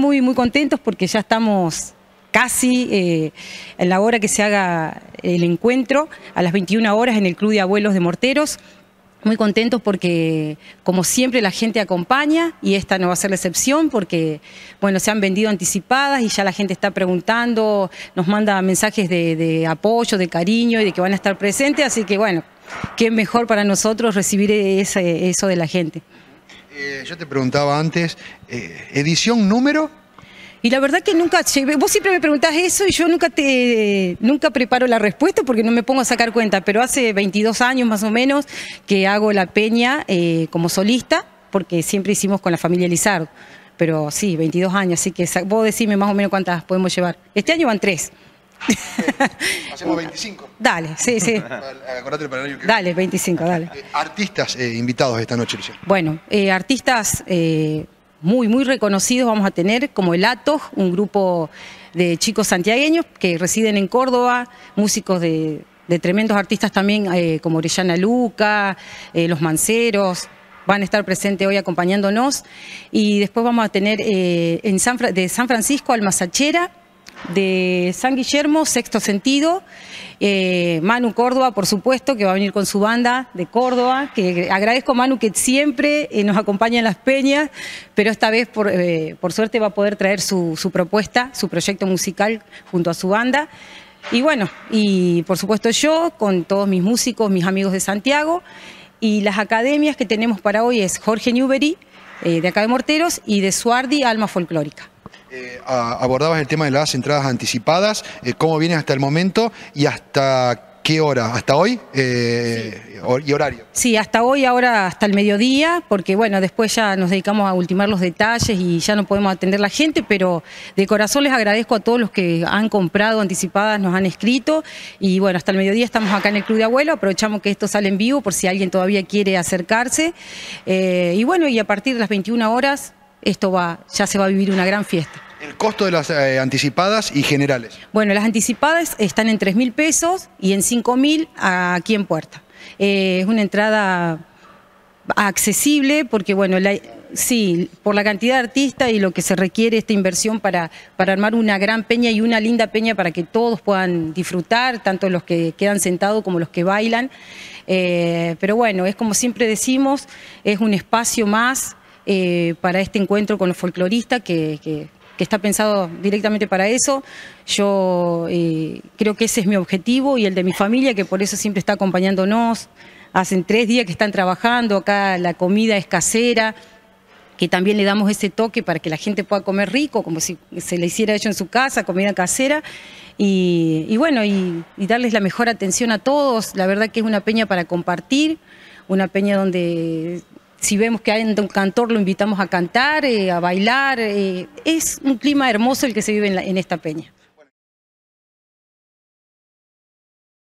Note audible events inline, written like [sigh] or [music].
muy, muy contentos porque ya estamos casi eh, en la hora que se haga el encuentro, a las 21 horas en el Club de Abuelos de Morteros. Muy contentos porque, como siempre, la gente acompaña y esta no va a ser la excepción porque, bueno, se han vendido anticipadas y ya la gente está preguntando, nos manda mensajes de, apoyo, de cariño y de que van a estar presentes, así que, bueno, qué mejor para nosotros recibir eso de la gente. Eh, yo te preguntaba antes, eh, ¿edición número? Y la verdad que nunca, vos siempre me preguntás eso y yo nunca te nunca preparo la respuesta porque no me pongo a sacar cuenta, pero hace 22 años más o menos que hago la peña eh, como solista, porque siempre hicimos con la familia Lizardo, pero sí, 22 años, así que vos decime más o menos cuántas podemos llevar. Este año van tres. [laughs] Hacemos 25. Dale, sí, sí. [laughs] Dale, 25, dale. Eh, artistas eh, invitados esta noche, Bueno, eh, artistas muy, muy reconocidos vamos a tener, como el Atos, un grupo de chicos santiagueños que residen en Córdoba, músicos de, tremendos artistas también, como Orellana Luca, Los Manceros, van a estar presentes hoy acompañándonos. Y después vamos a tener de San Francisco al Masachera, de San Guillermo, Sexto Sentido. Eh, Manu Córdoba, por supuesto, que va a venir con su banda de Córdoba, que agradezco a Manu que siempre eh, nos acompaña en las peñas, pero esta vez, eh, por, suerte, va a poder traer su, su, propuesta, su proyecto musical junto a su banda. Y bueno, y por supuesto yo, con todos mis músicos, mis amigos de Santiago, y las academias que tenemos para hoy es Jorge Newbery, de acá de Morteros, y de Suardi, Alma Folclórica. Eh, abordabas el tema de las entradas anticipadas, eh, cómo viene hasta el momento y hasta qué hora, hasta hoy eh, y horario. Sí, hasta hoy, ahora hasta el mediodía, porque bueno, después ya nos dedicamos a ultimar los detalles y ya no podemos atender la gente, pero de corazón les agradezco a todos los que han comprado anticipadas, nos han escrito y bueno, hasta el mediodía estamos acá en el Club de Abuelo, aprovechamos que esto sale en vivo por si alguien todavía quiere acercarse. y bueno, y a partir de las 21 horas esto va, ya se va a vivir una gran fiesta. El costo de las eh, anticipadas y generales. Bueno, las anticipadas están en 3.000 mil pesos y en 5.000 mil aquí en Puerta. Eh, es una entrada accesible porque, bueno, sí, por la cantidad de artistas y lo que se requiere esta inversión para, para armar una gran peña y una linda peña para que todos puedan disfrutar, tanto los que quedan sentados como los que bailan. Eh, pero bueno, es como siempre decimos, es un espacio más eh, para este encuentro con los folcloristas que, está pensado directamente para eso. Yo eh, creo que ese es mi objetivo y el de mi familia, que por eso siempre está acompañándonos. Hacen tres días que están trabajando, acá la comida es casera, que también le damos ese toque para que la gente pueda comer rico, como si se le hiciera hecho en su casa, comida casera. Y, bueno, y, y, darles la mejor atención a todos. La verdad que es una peña para compartir, una peña donde si vemos que hay un cantor, lo invitamos a cantar, eh, a bailar. Eh, es un clima hermoso el que se vive en esta peña.